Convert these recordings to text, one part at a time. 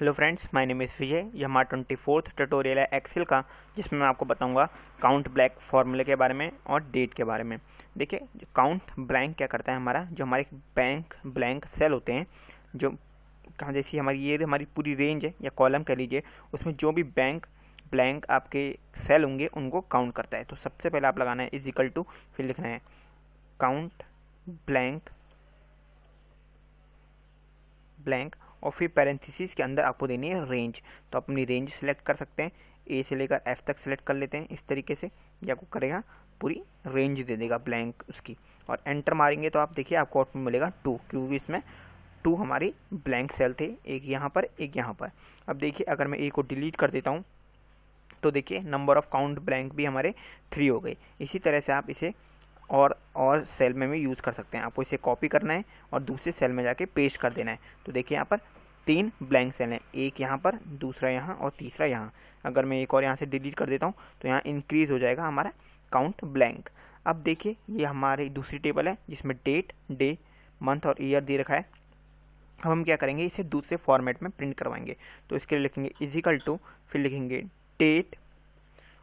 hello friends my name is Vijay यह हमारा twenty fourth tutorial है एक्सेल का जिसमें मैं आपको बताऊंगा काउंट ब्लैक फार्मूले के बारे में और डेट के बारे में देखिए काउंट ब्लैंक क्या करता है हमारा जो हमारे बैंक ब्लैंक सेल होते हैं जो कहाँ जैसी हमारी ये हमारी पूरी रेंज है या कॉलम कह लीजिए उसमें जो भी बैंक ब्लैंक आपके सेल होंगे उनको काउंट करता है तो सबसे पहले आप लगाना है इजिकल टू फिर लिखना है काउंट ब्लैंक ब्लैंक और फिर पैरेंथिस के अंदर आपको देनी है रेंज तो आप अपनी रेंज सेलेक्ट कर सकते हैं ए से लेकर एफ तक सेलेक्ट कर लेते हैं इस तरीके से ये आपको करेगा पूरी रेंज दे देगा ब्लैंक उसकी और एंटर मारेंगे तो आप देखिए आपको आउटपुट मिलेगा टू क्योंकि इसमें टू हमारी ब्लैंक सेल थे एक यहाँ पर एक यहाँ पर अब देखिए अगर मैं ए को डिलीट कर देता हूँ तो देखिए नंबर ऑफ़ काउंट ब्लैंक भी हमारे थ्री हो गए इसी तरह से आप इसे और और सेल में भी यूज़ कर सकते हैं आपको इसे कॉपी करना है और दूसरे सेल में जाके पेस्ट कर देना है तो देखिए यहाँ पर तीन ब्लैंक सेल हैं एक यहाँ पर दूसरा यहाँ और तीसरा यहाँ अगर मैं एक और यहाँ से डिलीट कर देता हूँ तो यहाँ इंक्रीज़ हो जाएगा हमारा काउंट ब्लैंक अब देखिए ये हमारी दूसरी टेबल है जिसमें डेट डे मंथ और ईयर दे रखा है अब हम क्या करेंगे इसे दूसरे फॉर्मेट में प्रिंट करवाएंगे तो इसके लिए लिखेंगे इजिकल टू फिर लिखेंगे डेट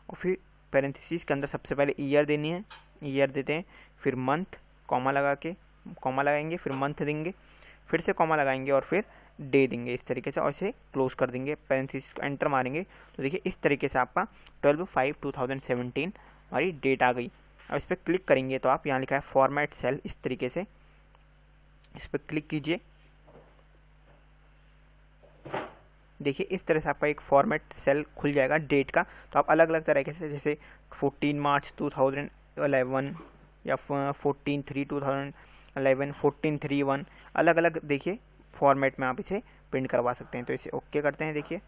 और फिर पैरेंथिस के अंदर सबसे पहले ईयर देनी है ईयर देते हैं फिर मंथ कॉमा लगा के कॉमा लगाएंगे फिर मंथ देंगे फिर से कॉमा लगाएंगे और फिर दे देंगे इस तरीके से और इसे क्लोज कर देंगे पेरेंथिस को एंटर मारेंगे तो देखिए इस तरीके से आपका twelve five two thousand seventeen हमारी डेट आ गई अब इस पर क्लिक करेंगे तो आप यहाँ लिखा है फॉर्मेट सेल इस तरीके से इस पर क्लिक कीजिए देखिए इस तरह से आपका एक फॉर्मेट सेल खुल जाएगा डेट का तो आप अलग अलग तरीके से जैसे फोर्टीन मार्च 2011 या fourteen three two thousand eleven fourteen three one अलग अलग देखिए फॉर्मेट में आप इसे प्रिंट करवा सकते हैं तो इसे ओके करते हैं देखिए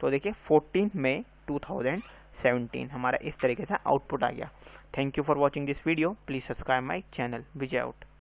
तो देखिए 14 मई 2017 हमारा इस तरीके से आउटपुट आ गया thank you for watching this video please subscribe my channel Vijay out